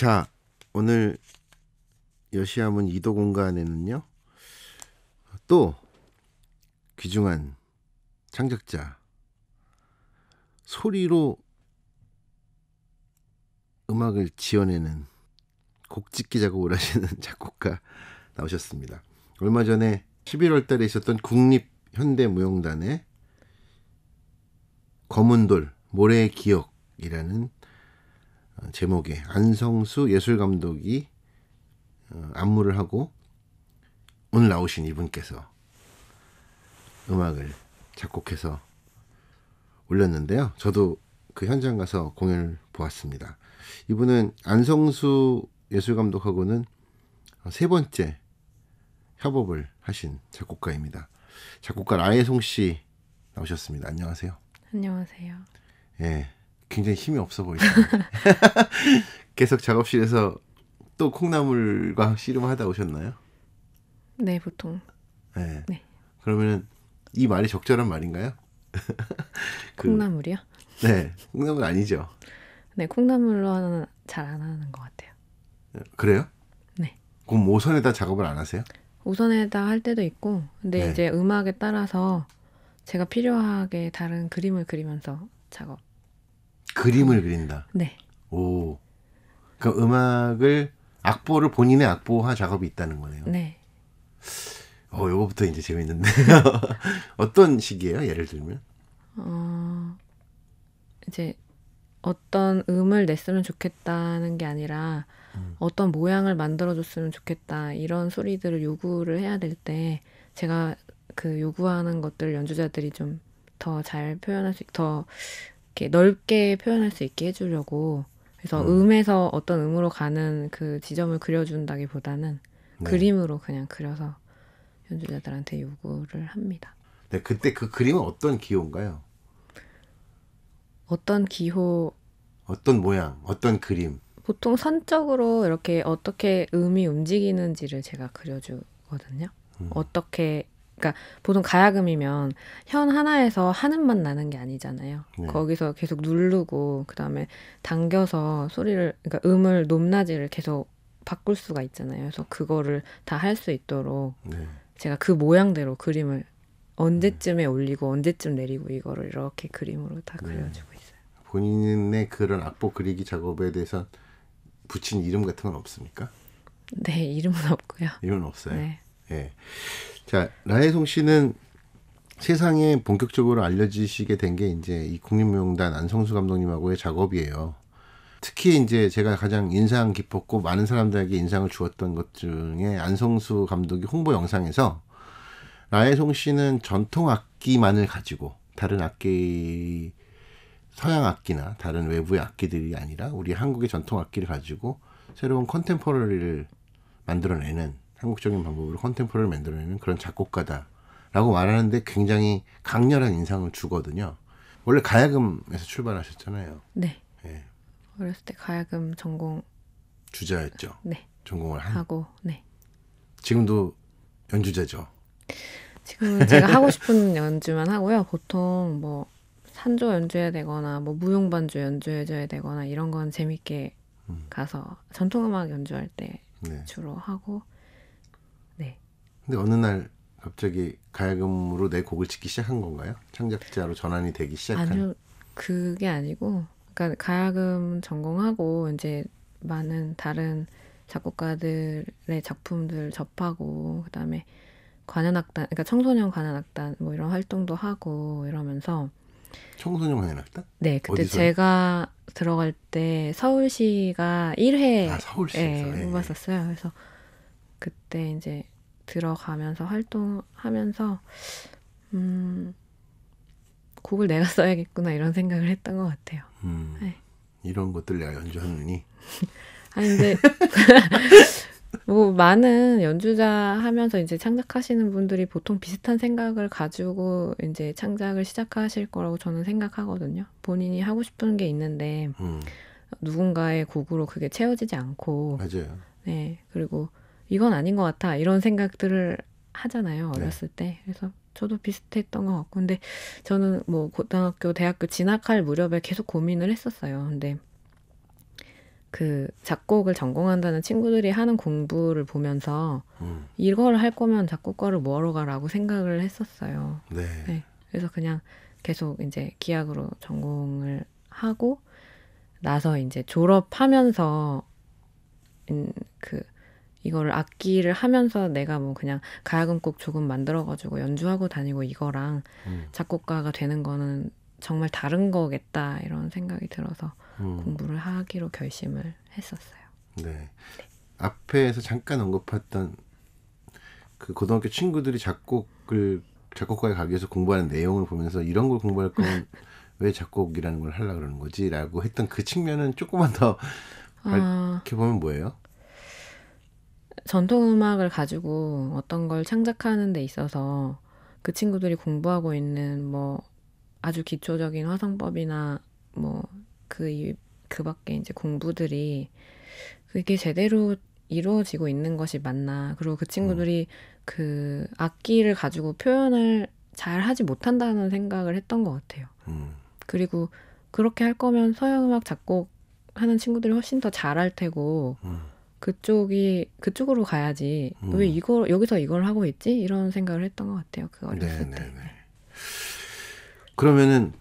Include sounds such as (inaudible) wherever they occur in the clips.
자, 오늘 여시아문 이도 공간에는요. 또 귀중한 창작자 소리로 음악을 지어내는 곡 짓기 작업을 하시는 (laughs) 작곡가 나오셨습니다. 얼마 전에 11월 달에 있었던 국립현대무용단의 검은돌 모래의 기억이라는 제목에 안성수 예술 감독이 어, 안무를 하고 오늘 나오신 이분께서 음악을 작곡해서 올렸는데요. 저도 그 현장 가서 공연을 보았습니다. 이분은 안성수 예술 감독하고는 세 번째 협업을 하신 작곡가입니다. 작곡가 라예송씨 나오셨습니다. 안녕하세요. 안녕하세요. 예. 굉장히 힘이 없어 보이시네요. (laughs) 계속 작업실에서 또 콩나물과 씨름하다 오셨나요? 네, 보통. 네. 네. 그러면이 말이 적절한 말인가요? (laughs) 그, 콩나물이요? 네, 콩나물 아니죠. 네, 콩나물로는 잘 안 하는 것 같아요. 그래요? 네. 그럼 오선에다 작업을 안 하세요? 오선에다 할 때도 있고, 근데 네. 이제 음악에 따라서 제가 필요하게 다른 그림을 그리면서 작업. 그림을 그린다. 네. 오. 그 음악을 악보를 본인의 악보화 작업이 있다는 거네요. 네. 어, 요거부터 이제 재밌는데. (laughs) 어떤 식이에요? 예를 들면? 어. 이제 어떤 음을 냈으면 좋겠다는 게 아니라 음. 어떤 모양을 만들어줬으면 좋겠다 이런 소리들을 요구를 해야 될 때 제가 그 요구하는 것들 연주자들이 좀 더 잘 표현할 수, 더 이렇게 넓게 표현할 수 있게 해주려고 그래서 음. 음에서 어떤 음으로 가는 그 지점을 그려준다기보다는 네. 그림으로 그냥 그려서 연주자들한테 요구를 합니다. 네, 그때 그 그림은 어떤 기호인가요? 어떤 기호? 어떤 모양? 어떤 그림? 보통 선적으로 이렇게 어떻게 음이 움직이는지를 제가 그려주거든요. 음. 어떻게 그러니까 보통 가야금이면 현 하나에서 한 음만 나는 게 아니잖아요. 네. 거기서 계속 누르고 그다음에 당겨서 소리를 그러니까 음을 높낮이를 계속 바꿀 수가 있잖아요. 그래서 그거를 다 할 수 있도록 네. 제가 그 모양대로 그림을 언제쯤에 네. 올리고 언제쯤 내리고 이거를 이렇게 그림으로 다 네. 그려주고 있어요. 본인의 그런 악보 그리기 작업에 대해서 붙인 이름 같은 건 없습니까? 네, 이름은 없고요. 이름은 없어요. 네. 예. 자, 나혜송 씨는 세상에 본격적으로 알려지시게 된 게 이제 이국립무용단 안성수 감독님하고의 작업이에요. 특히 이제 제가 가장 인상 깊었고 많은 사람들에게 인상을 주었던 것 중에 안성수 감독이 홍보 영상에서 라혜송 씨는 전통 악기만을 가지고 다른 악기 서양 악기나 다른 외부의 악기들이 아니라 우리 한국의 전통 악기를 가지고 새로운 컨템포러리를 만들어내는 한국적인 방법으로 컨템포를 만들어내는 그런 작곡가다라고 말하는데 굉장히 강렬한 인상을 주거든요. 원래 가야금에서 출발하셨잖아요. 네. 예. 어렸을 때 가야금 전공 주자였죠. 네. 전공을 한... 하고 네. 지금도 연주자죠. 지금 제가 하고 싶은 (laughs) 연주만 하고요. 보통 뭐 산조 연주해야 되거나 뭐 무용 반주 연주해줘야 되거나 이런 건 재밌게 음. 가서 전통음악 연주할 때 네. 주로 하고 근데 어느 날 갑자기 가야금으로 내 곡을 짓기 시작한 건가요? 창작자로 전환이 되기 시작한? 아니요, 그게 아니고, 그러니까 가야금 전공하고 이제 많은 다른 작곡가들의 작품들 접하고 그다음에 관현악단, 그러니까 청소년 관현악단 뭐 이런 활동도 하고 이러면서 청소년 관현악단? 네, 그때 어디서요? 제가 들어갈 때 서울시가 1회 아, 서울시에서 예, 예. 뽑았었어요. 그래서 그때 이제 들어가면서 활동하면서 음, 곡을 내가 (laughs) 써야겠구나 이런 생각을 했던 것 같아요. 음, 네. 이런 것들 내가 연주하느니. (laughs) 아 근데 (laughs) 뭐 많은 연주자 하면서 이제 창작하시는 분들이 보통 비슷한 생각을 가지고 이제 창작을 시작하실 거라고 저는 생각하거든요. 본인이 하고 싶은 게 있는데 음. 누군가의 곡으로 그게 채워지지 않고 맞아요. 네 그리고 이건 아닌 것 같아 이런 생각들을 하잖아요 네. 어렸을 네. 때 그래서 저도 비슷했던 것 같고 근데 저는 뭐 고등학교 대학교 진학할 무렵에 계속 고민을 했었어요 근데 그 작곡을 전공한다는 친구들이 하는 공부를 보면서 음. 이걸 할 거면 작곡가를 뭐하러 가라고 생각을 했었어요 네. 네. 그래서 그냥 계속 이제 기악으로 전공을 하고 나서 이제 졸업하면서 그 이거를 악기를 하면서 내가 뭐 그냥 가야금곡 조금 만들어가지고 연주하고 다니고 이거랑 음. 작곡가가 되는 거는 정말 다른 거겠다 이런 생각이 들어서 음. 공부를 하기로 결심을 했었어요. 네. 네. 앞에서 잠깐 언급했던 그 고등학교 친구들이 작곡을 작곡가에 가기 위해서 공부하는 내용을 보면서 이런 걸 공부할 거면 (laughs) 왜 작곡이라는 걸 하려 고 그러는 거지라고 했던 그 측면은 조금만 더 어... 아. 이렇게 보면 뭐예요? 전통 음악을 가지고 어떤 걸 창작하는 데 있어서 그 친구들이 공부하고 있는 뭐 아주 기초적인 화성법이나 뭐 그 그 밖에 이제 공부들이 그게 제대로 이루어지고 있는 것이 맞나. 그리고 그 친구들이 음. 그 악기를 가지고 표현을 잘 하지 못한다는 생각을 했던 것 같아요. 음. 그리고 그렇게 할 거면 서양음악 작곡하는 친구들이 훨씬 더 잘할 테고, 음. 그쪽이 그쪽으로 가야지 음. 왜 이거 여기서 이걸 하고 있지 이런 생각을 했던 것 같아요 그 어렸을 네, 때. 네, 네. 그러면은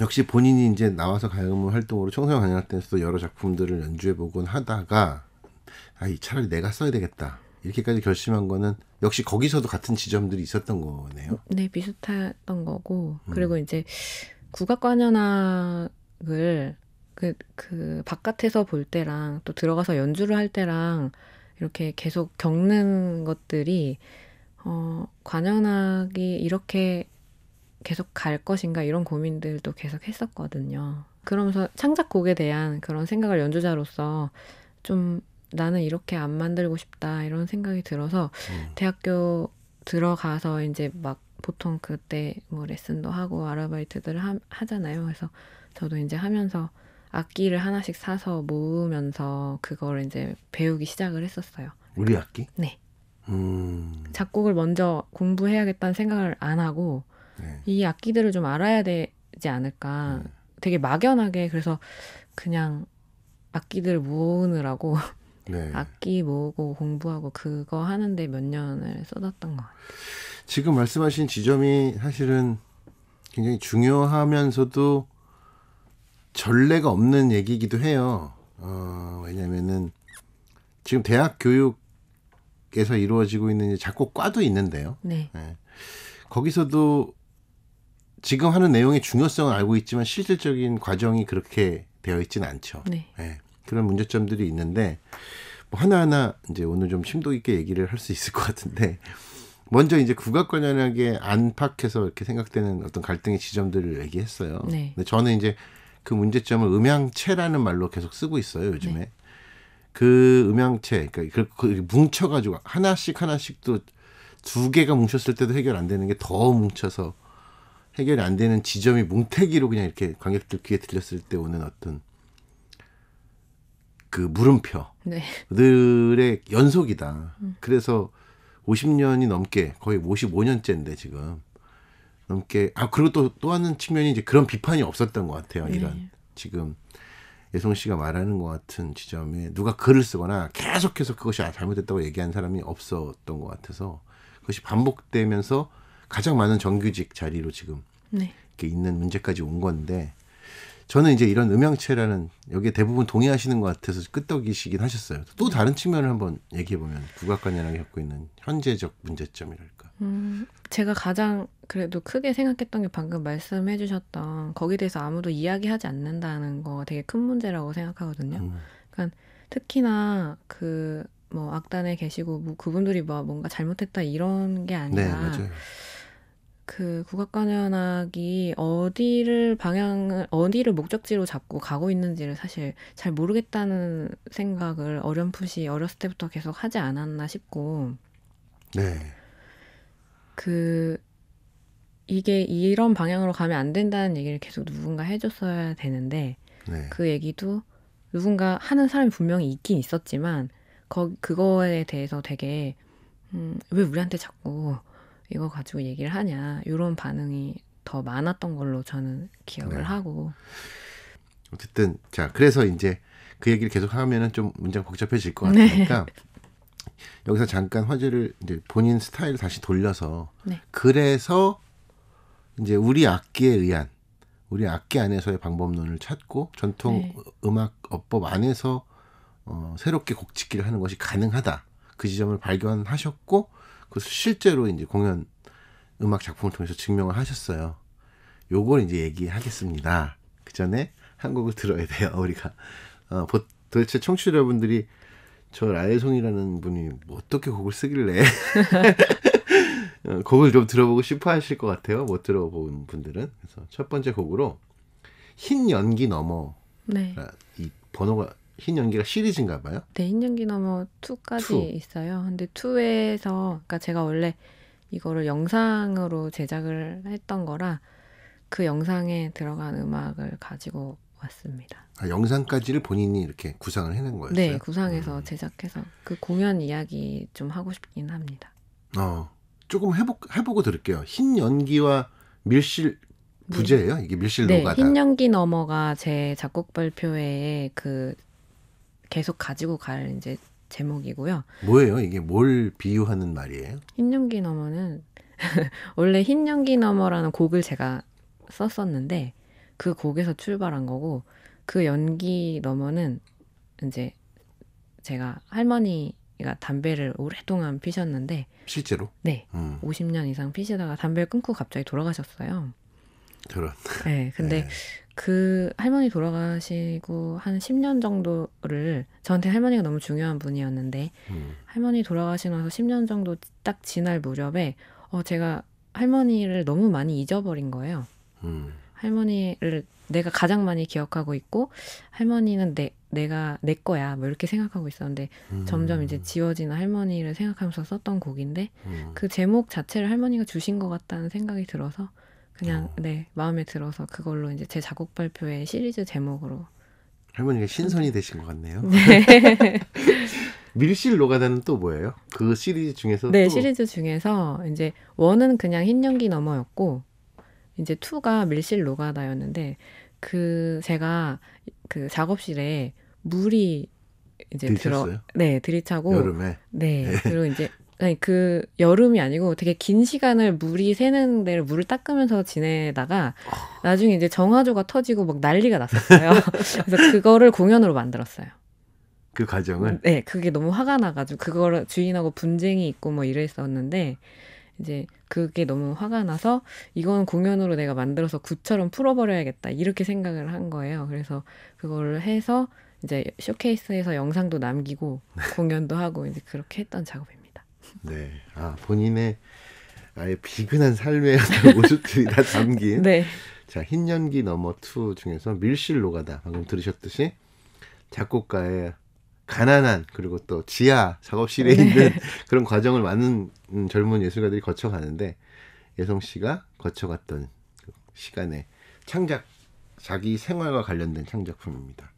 역시 본인이 이제 나와서 가야금 활동으로 청소년 관연할 때도 여러 작품들을 연주해보곤 하다가 아 이 차라리 내가 써야 되겠다 이렇게까지 결심한 거는 역시 거기서도 같은 지점들이 있었던 거네요. 네 비슷했던 거고 음. 그리고 음. 이제 국악관현악을 그, 그, 바깥에서 볼 때랑 또 들어가서 연주를 할 때랑 이렇게 계속 겪는 것들이, 어, 관현악이 이렇게 계속 갈 것인가 이런 고민들도 계속 했었거든요. 그러면서 창작곡에 대한 그런 생각을 연주자로서 좀 나는 이렇게 안 만들고 싶다 이런 생각이 들어서 음. 대학교 들어가서 이제 막 보통 그때 뭐 레슨도 하고 아르바이트들을 하, 잖아요 그래서 저도 이제 하면서 악기를 하나씩 사서 모으면서 그걸 이제 배우기 시작을 했었어요. 우리 악기? 네. 음... 작곡을 먼저 공부해야겠다는 생각을 안 하고 네. 이 악기들을 좀 알아야 되지 않을까. 네. 되게 막연하게 그래서 그냥 악기들 모으느라고 (laughs) 네. 악기 모으고 공부하고 그거 하는데 몇 년을 쏟았던 것 같아요. 지금 말씀하신 지점이 사실은 굉장히 중요하면서도 전례가 없는 얘기이기도 해요. 어, 왜냐면은 지금 대학 교육에서 이루어지고 있는 작곡과도 있는데요. 네. 네. 거기서도 지금 하는 내용의 중요성을 알고 있지만 실질적인 과정이 그렇게 되어 있지는 않죠. 네. 네. 그런 문제점들이 있는데 뭐 하나하나 이제 오늘 좀 심도 있게 얘기를 할 수 있을 것 같은데 먼저 이제 국악과 연락의 안팎에서 이렇게 생각되는 어떤 갈등의 지점들을 얘기했어요. 네. 근데 저는 이제 그 문제점을 음양체라는 말로 계속 쓰고 있어요 요즘에 네. 그 음양체 그러니까 그 뭉쳐가지고 하나씩 하나씩 또 두 개가 뭉쳤을 때도 해결 안 되는 게 더 뭉쳐서 해결이 안 되는 지점이 뭉태기로 그냥 이렇게 관객들 귀에 들렸을 때 오는 어떤 그 물음표들의 네. 연속이다. 음. 그래서 50년이 넘게 거의 55년째인데 지금 넘게 아 그리고 또또 또 하는 측면이 이제 그런 비판이 없었던 것 같아요. 네. 이런 네. 지금 예성 씨가 말하는 것 같은 지점에 누가 글을 쓰거나 계속해서 그것이 아, 잘못됐다고 얘기한 사람이 없었던 것 같아서 그것이 반복되면서 가장 많은 정규직 자리로 지금 네. 이렇게 있는 문제까지 온 건데 저는 이제 이런 음향체라는 여기에 대부분 동의하시는 것 같아서 끄떡이시긴 하셨어요. 또 다른 측면을 한번 얘기해 보면 국악관이랑 갖고 있는 현재적 문제점이랄까. 음, 제가 가장 그래도 크게 생각했던 게 방금 말씀해주셨던 거기에 대해서 아무도 이야기하지 않는다는 거 되게 큰 문제라고 생각하거든요. 음. 그러니까 특히나 그 뭐 악단에 계시고 뭐 그분들이 뭐 뭔가 잘못했다 이런 게 아니라. 네, 그 국악관현악이 어디를 방향을 어디를 목적지로 잡고 가고 있는지를 사실 잘 모르겠다는 생각을 어렴풋이 어렸을 때부터 계속 하지 않았나 싶고 네. 그 이게 이런 방향으로 가면 안 된다는 얘기를 계속 누군가 해줬어야 되는데 네. 그 얘기도 누군가 하는 사람이 분명히 있긴 있었지만 거, 그거에 대해서 되게 음, 왜 우리한테 자꾸 이거 가지고 얘기를 하냐 이런 반응이 더 많았던 걸로 저는 기억을 네. 하고 어쨌든 자 그래서 이제 그 얘기를 계속 하면은 좀 문제가 복잡해질 것 같으니까 네. (laughs) 여기서 잠깐 화제를 이제 본인 스타일을 다시 돌려서 네. 그래서 이제 우리 악기에 의한 우리 악기 안에서의 방법론을 찾고 전통 네. 음악 어법 안에서 어, 새롭게 곡 짓기를 하는 것이 가능하다 그 지점을 발견하셨고 그래서 실제로 이제 공연 음악 작품을 통해서 증명을 하셨어요. 요걸 이제 얘기하겠습니다. 그 전에 한 곡을 들어야 돼요. (laughs) 우리가 어, 보, 도대체 청취자 여러분들이 저 라엘송이라는 분이 뭐 어떻게 곡을 쓰길래 (laughs) 어, 곡을 좀 들어보고 싶어 하실 것 같아요. 못 들어본 분들은 그래서 첫 번째 곡으로 흰 연기 넘어 네. 이 번호가 흰 연기가 시리즈인가 봐요? 네, 흰 연기 넘어 2까지 투. 있어요. 근데 2에서 그러니까 제가 원래 이거를 영상으로 제작을 했던 거라 그 영상에 들어간 음악을 가지고 왔습니다. 아, 영상까지를 본인이 이렇게 구상을 해낸 거였어요? 네, 구상해서 음. 제작해서 그 공연 이야기 좀 하고 싶긴 합니다. 어, 조금 해보, 해보고 들을게요. 흰 연기와 밀실 네. 부제예요? 이게 밀실 네, 노가다. 흰 연기 넘어가 제 작곡 발표회에 그 계속 가지고 갈 이제 제목이고요. 뭐예요? 이게 뭘 비유하는 말이에요? 흰 연기 너머는 (laughs) 원래 흰 연기 너머라는 곡을 제가 썼었는데 그 곡에서 출발한 거고 그 연기 너머는 이제 제가 할머니가 담배를 오랫동안 피셨는데 실제로? 네. 음. 50년 이상 피시다가 담배를 끊고 갑자기 돌아가셨어요. 저런. 네. 근데 네. 그 할머니 돌아가시고 한 10년 정도를 저한테 할머니가 너무 중요한 분이었는데 음. 할머니 돌아가시면서 10년 정도 딱 지날 무렵에 어 제가 할머니를 너무 많이 잊어버린 거예요. 음. 할머니를 내가 가장 많이 기억하고 있고 할머니는 내 내가 내 거야 뭐 이렇게 생각하고 있었는데 음. 점점 이제 지워지는 할머니를 생각하면서 썼던 곡인데 음. 그 제목 자체를 할머니가 주신 것 같다는 생각이 들어서 그냥 어. 네 마음에 들어서 그걸로 이제 제 작곡 발표회 시리즈 제목으로 할머니가 신선이 되신 것 같네요. 네. (laughs) 밀실 노가다는 또 뭐예요? 그 시리즈 중에서 네 또... 시리즈 중에서 이제 원은 그냥 흰 연기 넘어였고 이제 투가 밀실 노가다였는데 그 제가 그 작업실에 물이 이제 들어네 들이차고 여름에 네. 네. 그리고 이제 아니 그 여름이 아니고 되게 긴 시간을 물이 새는 데를 물을 닦으면서 지내다가 아. 나중에 이제 정화조가 터지고 막 난리가 났었어요. (laughs) 그래서 그거를 공연으로 만들었어요. 그 과정을? 네, 그게 너무 화가 나가지고 그거를 주인하고 분쟁이 있고 뭐 이랬었는데 이제 그게 너무 화가 나서 이건 공연으로 내가 만들어서 구처럼 풀어버려야겠다 이렇게 생각을 한 거예요. 그래서 그거를 해서 이제 쇼케이스에서 영상도 남기고 네. 공연도 하고 이제 그렇게 했던 작업입니다. 네. 아, 본인의 아예 비근한 삶의 (laughs) 모습들이 다 담긴. 네. 자, 흰 연기 넘버 투 중에서 밀실 노가다 방금 들으셨듯이 작곡가의 가난한 그리고 또 지하 작업실에 네. 있는 (laughs) 그런 과정을 많은 음, 젊은 예술가들이 거쳐가는데 예성 씨가 거쳐갔던 그 시간에 창작 자기 생활과 관련된 창작품입니다.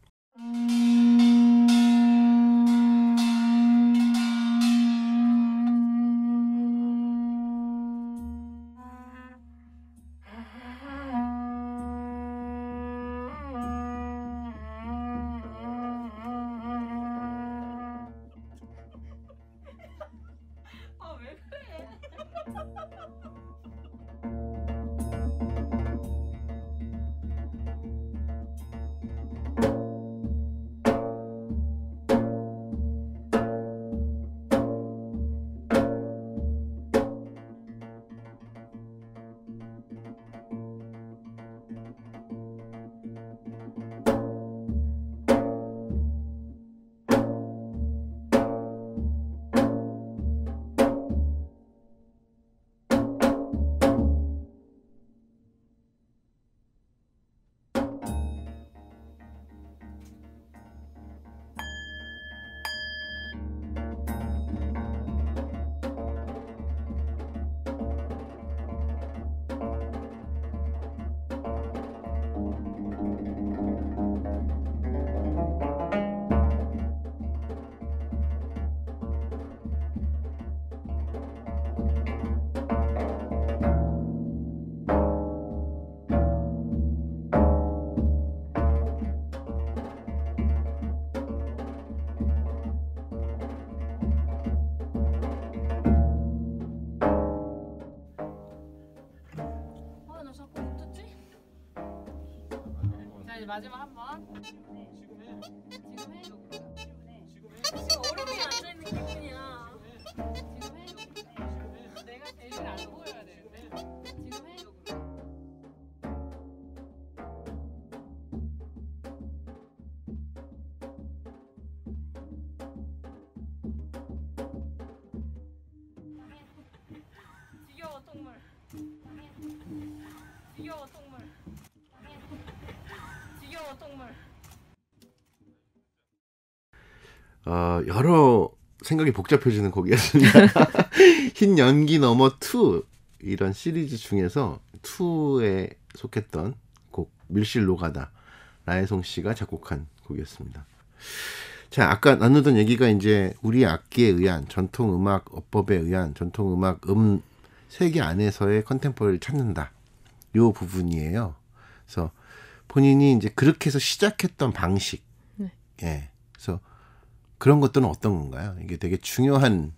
마지막 한번 어, 여러 생각이 복잡해지는 곡이었습니다. (laughs) 흰 연기 넘버 2 이런 시리즈 중에서 2에 속했던 곡 밀실 로가다 라혜송 씨가 작곡한 곡이었습니다. 자, 아까 나누던 얘기가 이제 우리 악기에 의한 전통 음악 어법에 의한 전통 음악 음 세계 안에서의 컨템포를 찾는다. 요 부분이에요. 그래서 본인이 이제 그렇게 해서 시작했던 방식. 네. 예. 그래서 그런 것들은 어떤 건가요? 이게 되게 중요한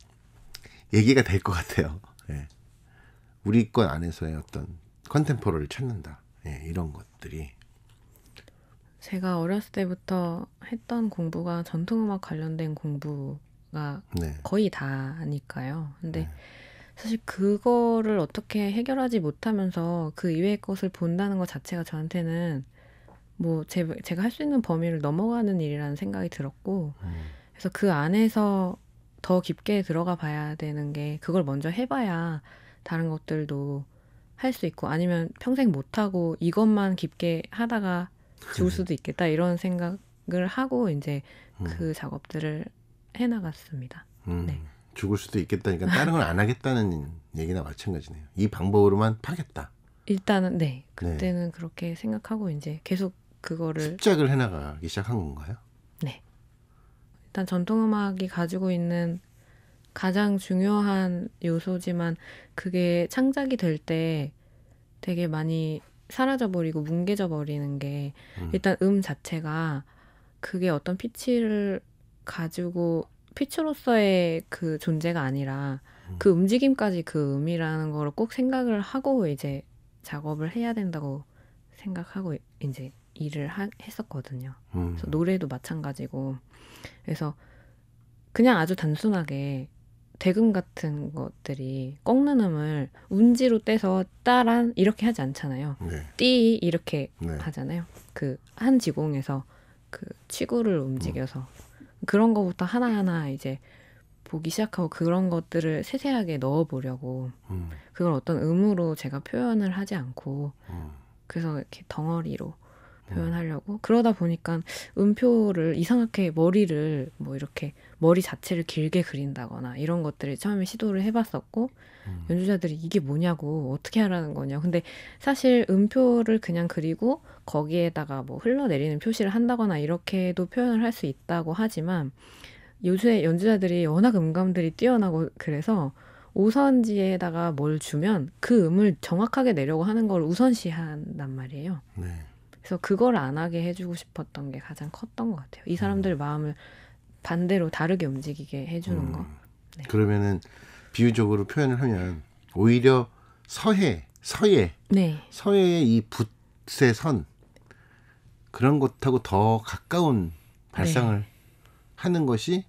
얘기가 될 것 같아요. 예. 우리 것 안에서의 어떤 컨템포러를 찾는다. 예, 이런 것들이. 제가 어렸을 때부터 했던 공부가 전통음악 관련된 공부가 네. 거의 다니까요. 근데 네. 사실 그거를 어떻게 해결하지 못하면서 그 이외의 것을 본다는 것 자체가 저한테는 뭐 제, 제가 할 수 있는 범위를 넘어가는 일이라는 생각이 들었고 음. 그래서 그 안에서 더 깊게 들어가 봐야 되는 게 그걸 먼저 해봐야 다른 것들도 할 수 있고 아니면 평생 못하고 이것만 깊게 하다가 죽을 음. 수도 있겠다 이런 생각을 하고 이제 음. 그 음. 작업들을 해나갔습니다. 음, 네. 죽을 수도 있겠다니까 다른 걸안 하겠다는 얘기나 마찬가지네요. 이 방법으로만 파겠다. 일단은 네, 네. 그때는 네. 그렇게 생각하고 이제 계속 그거를 습작을 해나가기 시작한 건가요? 일단 전통음악이 가지고 있는 가장 중요한 요소지만 그게 창작이 될 때 되게 많이 사라져버리고 뭉개져버리는 게 음. 일단 음 자체가 그게 어떤 피치를 가지고 피치로서의 그 존재가 아니라 음. 그 움직임까지 그 음이라는 거를 꼭 생각을 하고 이제 작업을 해야 된다고 생각하고 이제 일을 하, 했었거든요. 음. 그래서 노래도 마찬가지고 그래서 그냥 아주 단순하게 대금 같은 것들이 꺾는 음을 운지로 떼서 따란 이렇게 하지 않잖아요. 네. 띠 이렇게 네. 하잖아요. 그 한 지공에서 그 치구를 움직여서 음. 그런 것부터 하나하나 이제 보기 시작하고 그런 것들을 세세하게 넣어 보려고 음. 그걸 어떤 음으로 제가 표현을 하지 않고 음. 그래서 이렇게 덩어리로 표현하려고 그러다 보니까 음표를 이상하게 머리를 뭐 이렇게 머리 자체를 길게 그린다거나 이런 것들을 처음에 시도를 해봤었고 음. 연주자들이 이게 뭐냐고 어떻게 하라는 거냐 근데 사실 음표를 그냥 그리고 거기에다가 뭐 흘러내리는 표시를 한다거나 이렇게도 표현을 할 수 있다고 하지만 요새 연주자들이 워낙 음감들이 뛰어나고 그래서 오선지에다가 뭘 주면 그 음을 정확하게 내려고 하는 걸 우선시한단 말이에요. 네. 그래서 그걸 안 하게 해주고 싶었던 게 가장 컸던 것 같아요. 이 사람들 음. 마음을 반대로 다르게 움직이게 해주는 음. 거. 네. 그러면은 비유적으로 표현을 하면 오히려 서해, 서해, 네. 서해의 이 붓의 선 그런 것하고 더 가까운 네. 발상을 네. 하는 것이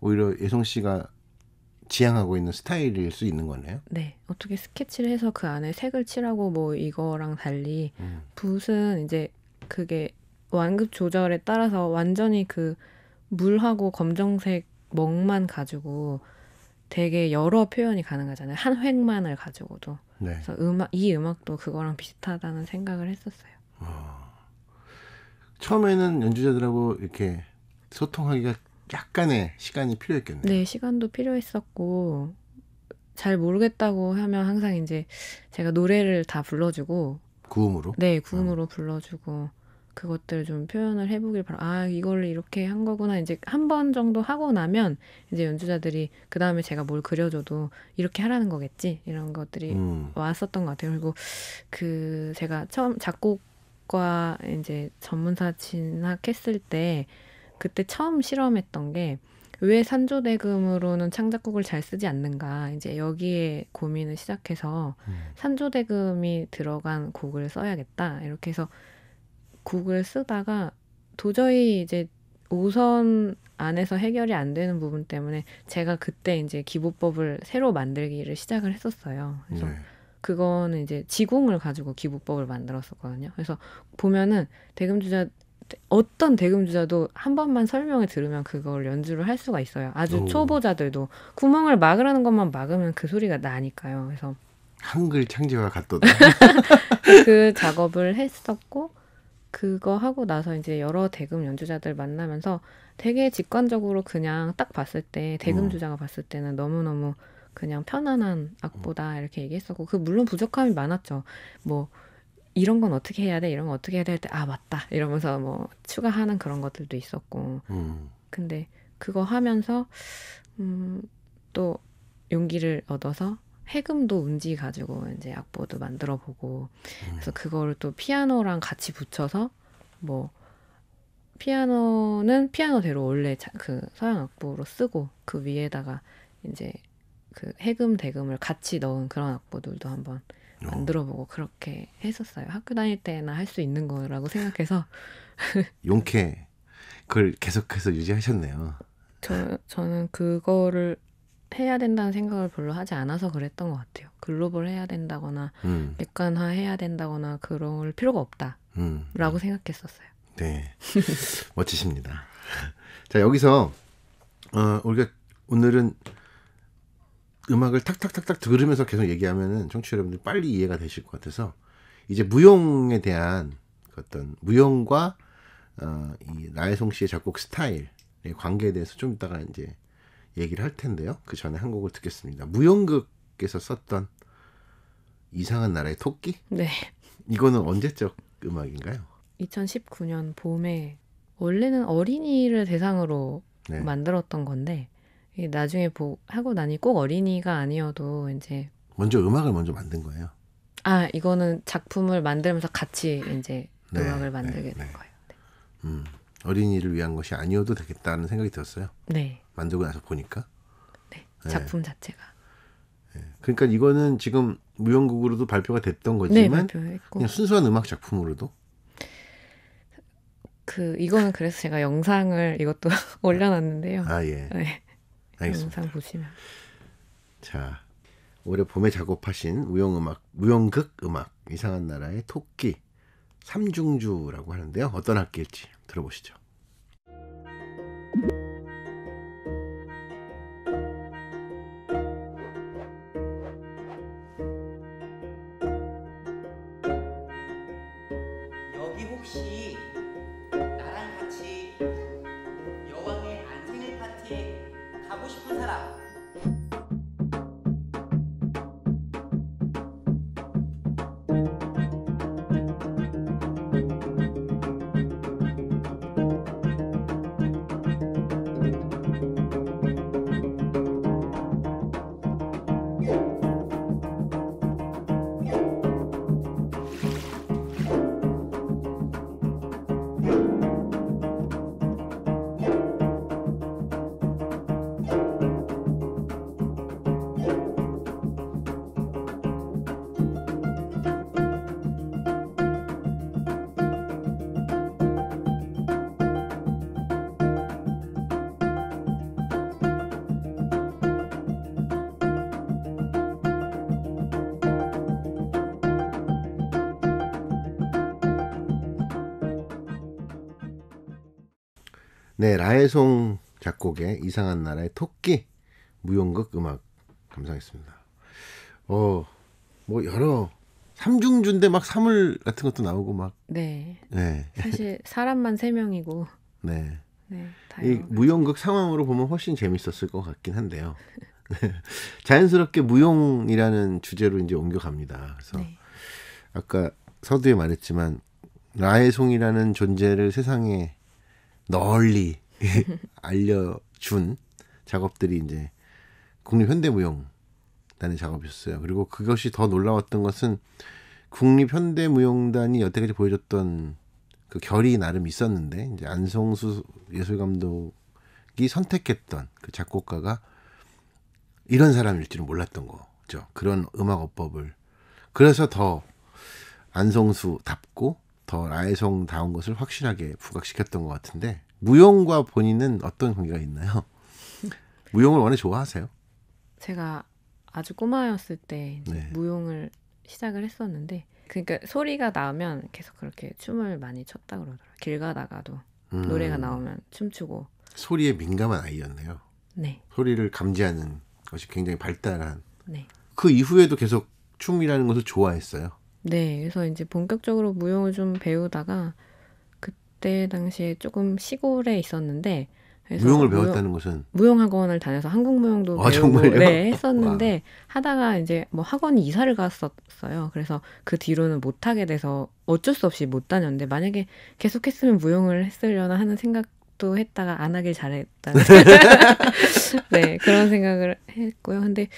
오히려 예성 씨가 지향하고 있는 스타일일 수 있는 거네요. 네, 어떻게 스케치를 해서 그 안에 색을 칠하고 뭐 이거랑 달리 음. 붓은 이제 그게 완급 조절에 따라서 완전히 그 물하고 검정색 멍만 가지고 되게 여러 표현이 가능하잖아요. 한 획만을 가지고도. 네. 그래서 음악 이 음악도 그거랑 비슷하다는 생각을 했었어요. 어. 처음에는 연주자들하고 이렇게 소통하기가 약간의 시간이 필요했겠네요. 네, 시간도 필요했었고 잘 모르겠다고 하면 항상 이제 제가 노래를 다 불러주고 구음으로? 네, 구음으로 음. 불러주고 그것들 좀 표현을 해보길 바라. 아, 이걸 이렇게 한 거구나. 이제 한 번 정도 하고 나면 이제 연주자들이 그 다음에 제가 뭘 그려줘도 이렇게 하라는 거겠지 이런 것들이 음. 왔었던 것 같아요. 그리고 그 제가 처음 작곡과 이제 전문사 진학했을 때 그때 처음 실험했던 게 왜 산조대금으로는 창작곡을잘 쓰지 않는가 이제 여기에 고민을 시작해서 음. 산조대금이 들어간 곡을 써야겠다 이렇게 해서 곡을 쓰다가 도저히 이제 오선 안에서 해결이 안 되는 부분 때문에 제가 그때 이제 기부법을 새로 만들기를 시작을 했었어요. 그래서 네. 그거는 이제 지공을 가지고 기부법을 만들었었거든요. 그래서 보면은 대금주자 어떤 대금주자도 한 번만 설명을 들으면 그걸 연주를 할 수가 있어요. 아주 오. 초보자들도 구멍을 막으라는 것만 막으면 그 소리가 나니까요. 그래서 한글 창제와 같도그 (laughs) 작업을 했었고 그거 하고 나서 이제 여러 대금 연주자들 만나면서 되게 직관적으로 그냥 딱 봤을 때 대금 주자가 음. 봤을 때는 너무 너무 그냥 편안한 음. 악보다 이렇게 얘기했었고 그 물론 부족함이 많았죠. 뭐 이런 건 어떻게 해야 돼? 이런 건 어떻게 해야 될 때, 아, 맞다. 이러면서 뭐 추가하는 그런 것들도 있었고. 음. 근데 그거 하면서, 음, 또 용기를 얻어서 해금도 음지 가지고 이제 악보도 만들어 보고. 음. 그래서 그거를 또 피아노랑 같이 붙여서 뭐, 피아노는 피아노대로 원래 자, 그 서양 악보로 쓰고 그 위에다가 이제 그 해금 대금을 같이 넣은 그런 악보들도 한번 어. 만들어보고 그렇게 했었어요. 학교 다닐 때나 할 수 있는 거라고 생각해서 (laughs) 용케 그걸 계속해서 유지하셨네요. 저 저는 그거를 해야 된다는 생각을 별로 하지 않아서 그랬던 것 같아요. 글로벌 해야 된다거나 음. 약간화 해야 된다거나 그럴 필요가 없다라고 음. 생각했었어요. 네, (laughs) 멋지십니다. 자 여기서 어, 우리가 오늘은 음악을 탁탁탁탁 들으면서 계속 얘기하면은 청취자 여러분들 빨리 이해가 되실 것 같아서 이제 무용에 대한 그 어떤 무용과 어, 이 나혜송 씨의 작곡 스타일의 관계에 대해서 좀 이따가 이제 얘기를 할 텐데요. 그 전에 한 곡을 듣겠습니다. 무용극에서 썼던 이상한 나라의 토끼? 네. 이거는 언제적 음악인가요? 2019년 봄에 원래는 어린이를 대상으로 네. 만들었던 건데 나중에 보, 하고 나니 꼭 어린이가 아니어도 이제 먼저 음악을 먼저 만든 거예요. 아 이거는 작품을 만들면서 같이 이제 네, 음악을 만들게 네, 된 네. 거예요. 네. 음 어린이를 위한 것이 아니어도 되겠다는 생각이 들었어요. 네. 만들고 나서 보니까. 네. 작품 네. 자체가. 네. 그러니까 이거는 지금 무용곡으로도 발표가 됐던 거지만 그냥 순수한 음악 작품으로도 그 이거는 그래서 제가 영상을 이것도 (laughs) 올려놨는데요. 아 예. 네. 알겠습니다. 영상 보시면. 자, 올해 봄에 작업하신 무용 음악, 무용극 음악 이상한 나라의 토끼 삼중주라고 하는데요. 어떤 악기일지 들어보시죠. 여기 혹시 네, 라해송 작곡의 이상한 나라의 토끼 무용극 음악 감상했습니다. 어, 뭐 여러 삼중주인데 막 사물 같은 것도 나오고 막. 네. 네. 사실 사람만 세 명이고. 네. 네. 이 무용극 상황으로 보면 훨씬 재밌었을 것 같긴 한데요. (laughs) 자연스럽게 무용이라는 주제로 이제 옮겨갑니다. 그래서 네. 아까 서두에 말했지만 라해송이라는 존재를 세상에 널리 (laughs) 알려준 작업들이 이제 국립현대무용단의 작업이었어요. 그리고 그것이 더 놀라웠던 것은 국립현대무용단이 여태까지 보여줬던 그 결이 나름 있었는데 이제 안성수 예술 감독이 선택했던 그 작곡가가 이런 사람일 줄은 몰랐던 거죠. 그런 음악 어법을 그래서 더 안성수답고 더 라이송다운 것을 확실하게 부각시켰던 것 같은데 무용과 본인은 어떤 관계가 있나요? (laughs) 무용을 원래 좋아하세요? 제가 아주 꼬마였을 때 네. 무용을 시작을 했었는데 그러니까 소리가 나면 계속 그렇게 춤을 많이 췄다 그러더라고길 가다가도 음. 노래가 나오면 춤추고 소리에 민감한 아이였네요. 네. 소리를 감지하는 것이 굉장히 발달한. 네. 그 이후에도 계속 춤이라는 것을 좋아했어요. 네, 그래서 이제 본격적으로 무용을 좀 배우다가 그때 당시에 조금 시골에 있었는데 무용을 무용, 배웠다는 것은 무용 학원을 다녀서 한국 무용도 아, 배우고 네 (laughs) 했었는데 와. 하다가 이제 뭐 학원이 이사를 갔었어요. 그래서 그 뒤로는 못 하게 돼서 어쩔 수 없이 못 다녔는데 만약에 계속했으면 무용을 했으려나 하는 생각도 했다가 안 하길 잘했다. (laughs) (laughs) 네 그런 생각을 했고요. 근데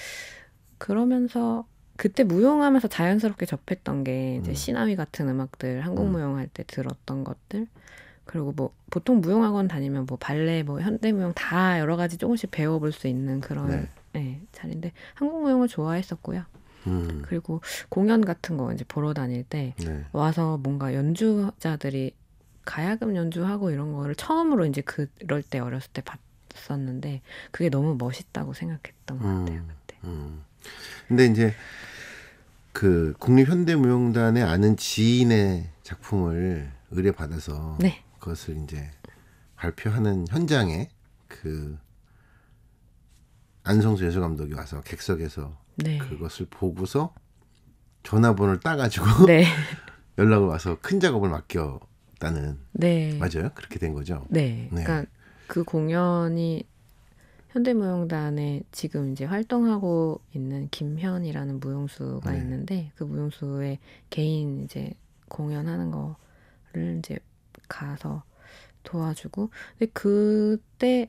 그러면서 그때 무용하면서 자연스럽게 접했던 게 이제 음. 시나위 같은 음악들 한국 음. 무용할 때 들었던 것들 그리고 뭐 보통 무용학원 다니면 뭐 발레 뭐 현대 무용 다 여러 가지 조금씩 배워볼 수 있는 그런 네. 네, 자리인데 한국 무용을 좋아했었고요. 음. 그리고 공연 같은 거 이제 보러 다닐 때 네. 와서 뭔가 연주자들이 가야금 연주하고 이런 거를 처음으로 이제 그럴 때 어렸을 때 봤었는데 그게 너무 멋있다고 생각했던 것 같아요 음. 그때. 음. 근데 이제 그 국립현대무용단의 아는 지인의 작품을 의뢰받아서 네. 그것을 이제 발표하는 현장에 그 안성수 예술 감독이 와서 객석에서 네. 그것을 보고서 전화번호를 따가지고 (laughs) 네. (laughs) 연락을 와서 큰 작업을 맡겼다는 네. 맞아요 그렇게 된 거죠. 네. 네. 그러니까 그 공연이 현대무용단에 지금 이제 활동하고 있는 김현이라는 무용수가 네. 있는데 그 무용수의 개인 이제 공연하는 거를 이제 가서 도와주고 근데 그때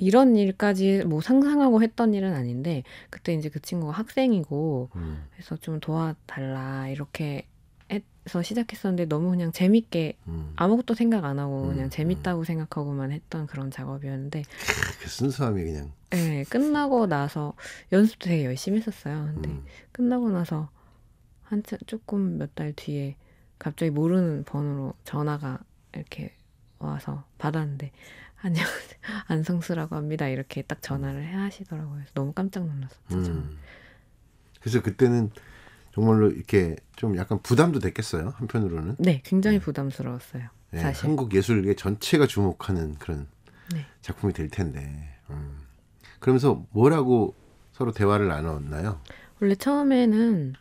이런 일까지 뭐 상상하고 했던 일은 아닌데 그때 이제 그 친구가 학생이고 음. 그래서좀 도와달라 이렇게 그래서 시작했었는데 너무 그냥 재밌게 음. 아무것도 생각 안 하고 음. 그냥 음. 재밌다고 생각하고만 했던 그런 작업이었는데 그 순수함이 그냥 네 끝나고 나서 연습도 되게 열심히 했었어요 근데 음. 끝나고 나서 한참 조금 몇 달 뒤에 갑자기 모르는 번호로 전화가 이렇게 와서 받았는데 (laughs) 안녕요 (laughs) 안성수라고 합니다 이렇게 딱 전화를 해 하시더라고요 너무 깜짝 놀랐었죠 음. 그래서 그때는 정말로 이렇게 좀 약간 부담도 됐겠어요 한편으로는. 네, 굉장히 네. 부담스러웠어요. 네, 사실. 한국 예술계 전체가 주목하는 그런 네. 작품이 될 텐데. 음. 그러면서 뭐라고 서로 대화를 나눴나요? 원래 처음에는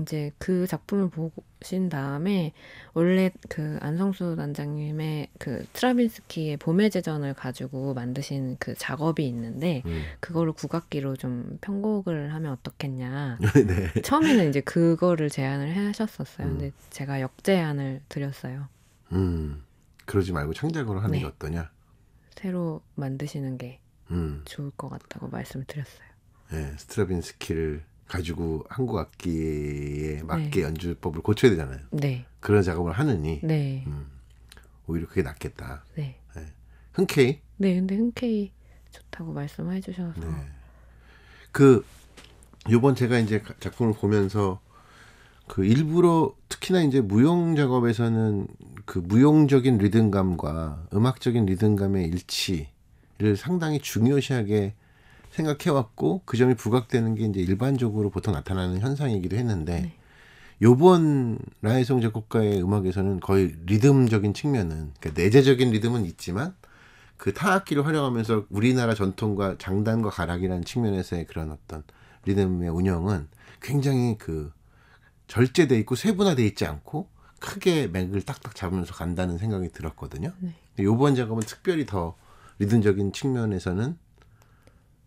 이제 그 작품을 보신 다음에 원래 그 안성수 단장님의 그 트라빈스키의 봄의 제전을 가지고 만드신 그 작업이 있는데 음. 그거를 국악기로 좀 편곡을 하면 어떻겠냐. (laughs) 네. 처음에는 이제 그거를 제안을 하셨었어요. 음. 근데 제가 역제안을 드렸어요. 음. 그러지 말고 창작으로 하는 네. 게 어떠냐? 새로 만드시는 게 음. 좋을 것 같다고 말씀을 드렸어요. 네, 스트라빈스키를 가지고 한국 악기에 맞게 네. 연주법을 고쳐야 되잖아요. 네. 그런 작업을 하느니 네. 음, 오히려 그게 낫겠다. 네. 네. 흔쾌히. 네, 근데 흔쾌히 좋다고 말씀해 주셔서. 네. 그 요번 제가 이제 작품을 보면서 그 일부러 특히나 이제 무용 작업에서는 그 무용적인 리듬감과 음악적인 리듬감의 일치를 상당히 중요시하게 생각해왔고 그 점이 부각되는 게 이제 일반적으로 보통 나타나는 현상이기도 했는데 네. 요번 라이송 작곡가의 음악에서는 거의 리듬적인 측면은 그러니까 내재적인 리듬은 있지만 그 타악기를 활용하면서 우리나라 전통과 장단과 가락이라는 측면에서의 그런 어떤 리듬의 운영은 굉장히 그 절제돼 있고 세분화돼 있지 않고 크게 맥을 딱딱 잡으면서 간다는 생각이 들었거든요. 네. 요번 작업은 특별히 더 리듬적인 측면에서는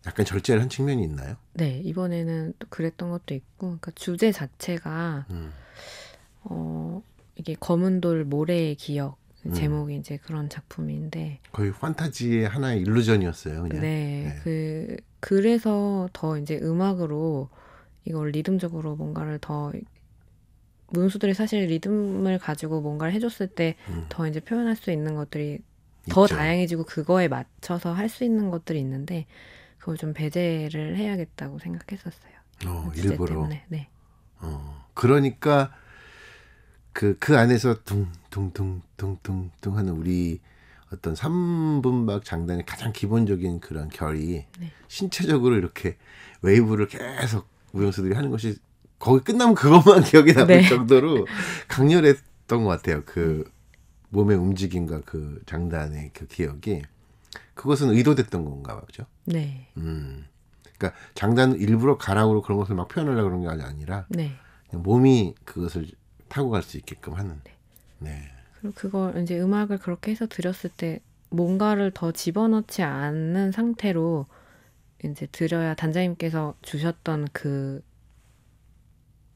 약간 절제를 한 측면이 있나요? 네 이번에는 또 그랬던 것도 있고 그러니까 주제 자체가 음. 어 이게 검은 돌 모래의 기억 음. 제목이 이제 그런 작품인데 거의 판타지의 하나의 일루전이었어요. 그냥. 네, 네, 그 그래서 더 이제 음악으로 이걸 리듬적으로 뭔가를 더 문수들이 사실 리듬을 가지고 뭔가를 해줬을 때더 음. 이제 표현할 수 있는 것들이 더 있죠. 다양해지고 그거에 맞춰서 할 수 있는 것들이 있는데 그걸 좀 배제를 해야겠다고 생각했었어요. 어, 그 일부러. 때문에. 네. 어, 그러니까 그, 그 안에서 둥둥둥둥둥둥 하는 우리 어떤 삼분박 장단의 가장 기본적인 그런 결이 네. 신체적으로 이렇게 웨이브를 계속 우영수들이 하는 것이 거기 끝나면 그것만 (laughs) 기억이 남을 네. 정도로 (laughs) 강렬했던 것 같아요. 그 몸의 움직임과 그 장단의 그 기억이 그것은 의도됐던 건가 보죠. 네. 음. 그러니까 장단 일부러 가락으로 그런 것을 막 표현하려고 그런 게 아니라 네. 몸이 그것을 타고 갈 수 있게끔 하는. 네. 네. 그리고 그걸 이제 음악을 그렇게 해서 들였을때 뭔가를 더 집어넣지 않는 상태로 이제 들어야 단장님께서 주셨던 그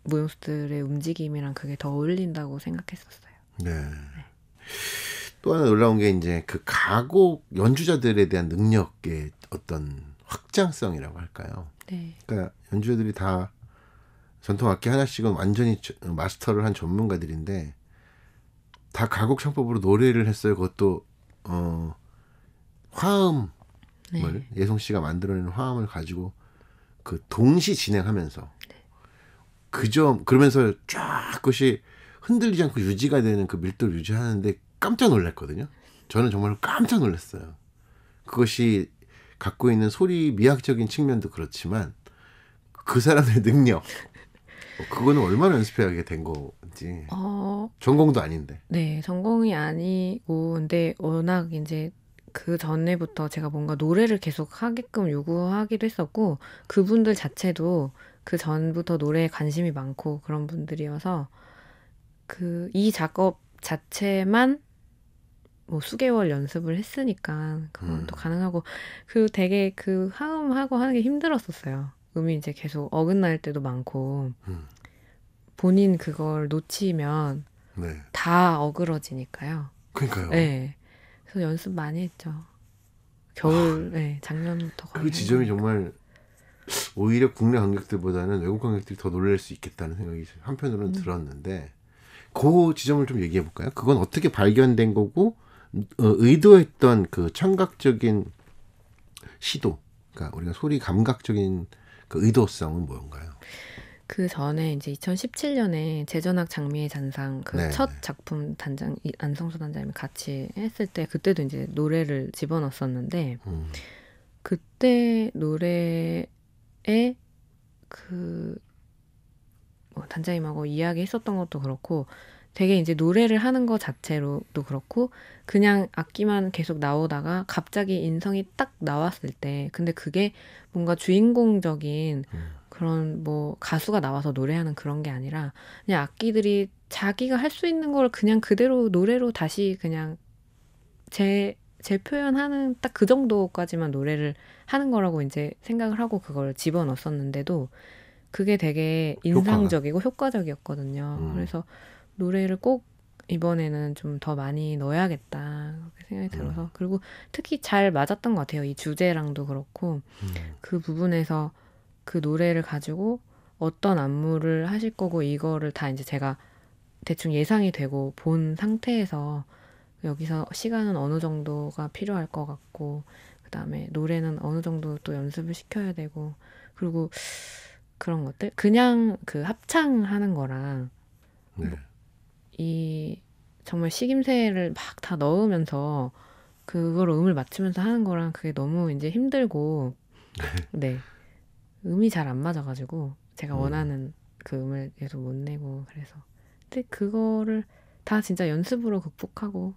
무용수들의 움직임이랑 그게 더 어울린다고 생각했었어요. 네. 네. 또 하나 놀라운 게 이제 그 가곡 연주자들에 대한 능력의 어떤 확장성이라고 할까요? 네. 그러니까 연주자들이 다 전통 악기 하나씩은 완전히 마스터를 한 전문가들인데 다 가곡 창법으로 노래를 했어요. 그것도 어 화음을 네. 예송 씨가 만들어낸 화음을 가지고 그 동시 진행하면서 네. 그점 그러면서 쫙 것이 흔들리지 않고 유지가 되는 그 밀도를 유지하는데 깜짝 놀랐거든요. 저는 정말 깜짝 놀랐어요. 그것이 갖고 있는 소리 미학적인 측면도 그렇지만 그 사람의 (laughs) 능력 뭐 그거는 얼마나 연습해야 된 건지 어... 전공도 아닌데 네 전공이 아니고 근데 워낙 이제 그 전에부터 제가 뭔가 노래를 계속 하게끔 요구하기도 했었고 그분들 자체도 그 전부터 노래에 관심이 많고 그런 분들이어서 그 이 작업 자체만 뭐 수개월 연습을 했으니까 그건 음. 또 가능하고 그 되게 그화음하고 하는 게 힘들었었어요. 음이 이제 계속 어긋날 때도 많고 음. 본인 그걸 놓치면 네. 다 어그러지니까요. 그러니까요. 네. 그래서 연습 많이 했죠. 겨울, 아, 네, 작년부터 그 지점이 정말 오히려 국내 관객들보다는 외국 관객들이 더 놀랄 수 있겠다는 생각이 한편으로는 음. 들었는데 그 지점을 좀 얘기해 볼까요? 그건 어떻게 발견된 거고 어, 의도했던 그 청각적인 시도, 그러니까 우리가 소리 감각적인 그 의도성은 뭔가요? 그 전에 이제 2017년에 재전학 장미의 잔상 그첫 네. 작품 단장 안성수 단장님이 같이 했을 때 그때도 이제 노래를 집어넣었었는데 음. 그때 노래에 그뭐 단장님하고 이야기했었던 것도 그렇고 되게 이제 노래를 하는 것 자체로도 그렇고 그냥 악기만 계속 나오다가 갑자기 인성이 딱 나왔을 때 근데 그게 뭔가 주인공적인 음. 그런 뭐 가수가 나와서 노래하는 그런 게 아니라 그냥 악기들이 자기가 할 수 있는 걸 그냥 그대로 노래로 다시 그냥 제 재표현하는 딱 그 정도까지만 노래를 하는 거라고 이제 생각을 하고 그걸 집어넣었었는데도 그게 되게 인상적이고 효과 효과적이었거든요. 음. 그래서 노래를 꼭 이번에는 좀 더 많이 넣어야겠다 그렇게 생각이 음. 들어서 음. 그리고 특히 잘 맞았던 것 같아요 이 주제랑도 그렇고 음. 그 부분에서 그 노래를 가지고 어떤 안무를 하실 거고 이거를 다 이제 제가 대충 예상이 되고 본 상태에서 여기서 시간은 어느 정도가 필요할 것 같고 그 다음에 노래는 어느 정도 또 연습을 시켜야 되고 그리고 그런 것들 그냥 그 합창하는 거랑 네. 이 정말 식임새를 막 다 넣으면서 그걸 음을 맞추면서 하는 거랑 그게 너무 이제 힘들고 네, 네. 음이 잘 안 맞아가지고 제가 음. 원하는 그 음을 계속 못 내고 그래서 근데 그거를 다 진짜 연습으로 극복하고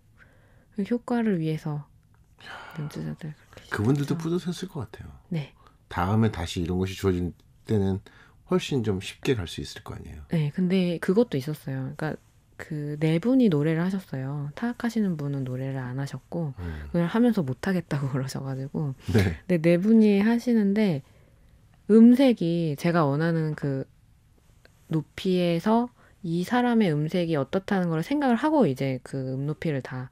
그 효과를 위해서 연주자들 그분들도 뿌듯했을 것 같아요. 네. 다음에 다시 이런 것이 주어질 때는 훨씬 좀 쉽게 갈 수 있을 거 아니에요. 네, 근데 그것도 있었어요. 그러니까 그네 분이 노래를 하셨어요. 타악하시는 분은 노래를 안 하셨고 음. 그걸 하면서 못 하겠다고 (laughs) 그러셔가지고 네. 근데 네 분이 하시는데 음색이 제가 원하는 그 높이에서 이 사람의 음색이 어떻다는 걸 생각을 하고 이제 그 음높이를 다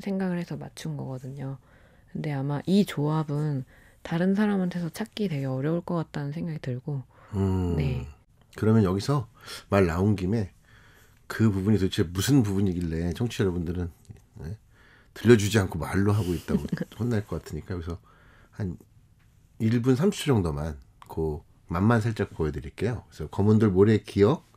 생각을 해서 맞춘 거거든요. 근데 아마 이 조합은 다른 사람한테서 찾기 되게 어려울 것 같다는 생각이 들고 음, 네. 그러면 여기서 말 나온 김에 그 부분이 도대체 무슨 부분이길래 청취자 여러분들은 네? 들려주지 않고 말로 하고 있다고 (laughs) 혼날 것 같으니까 그래서 한 1분 30초 정도만 그 맛만 살짝 보여드릴게요. 그래서 검은돌 모래 기억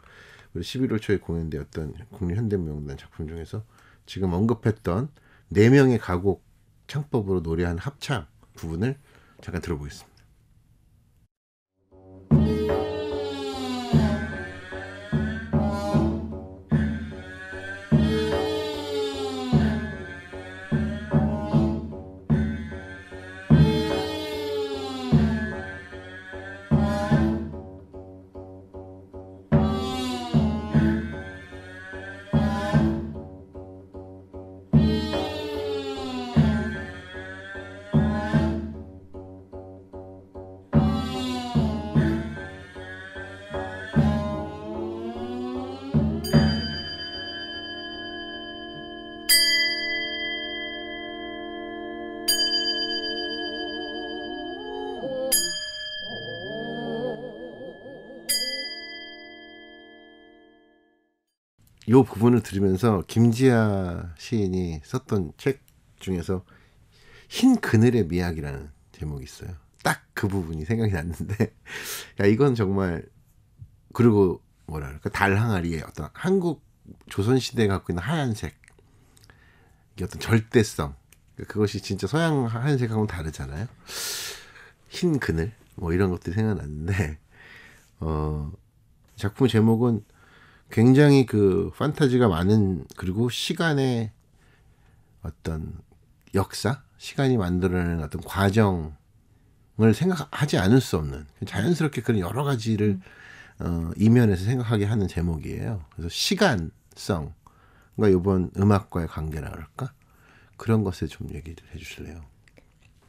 우리 11월 초에 공연되었던 국립현대무용단 작품 중에서 지금 언급했던 네 명의 가곡 창법으로 노래한 합창 부분을 잠깐 들어보겠습니다. 요 부분을 들으면서 김지아 시인이 썼던 책 중에서 흰 그늘의 미학이라는 제목이 있어요. 딱 그 부분이 생각이 났는데, (laughs) 야, 이건 정말, 그리고 뭐랄까달 항아리의 어떤 한국 조선시대에 갖고 있는 하얀색, 이 어떤 절대성, 그러니까 그것이 진짜 서양 하얀색하고는 다르잖아요. 흰 그늘, 뭐 이런 것들이 생각났는데, 어, 작품 제목은 굉장히 그 판타지가 많은 그리고 시간의 어떤 역사, 시간이 만들어낸 어떤 과정을 생각하지 않을 수 없는 자연스럽게 그런 여러 가지를 어, 이면에서 생각하게 하는 제목이에요. 그래서 시간성과 이번 음악과의 관계라 그럴까 그런 것에 좀 얘기를 해주실래요?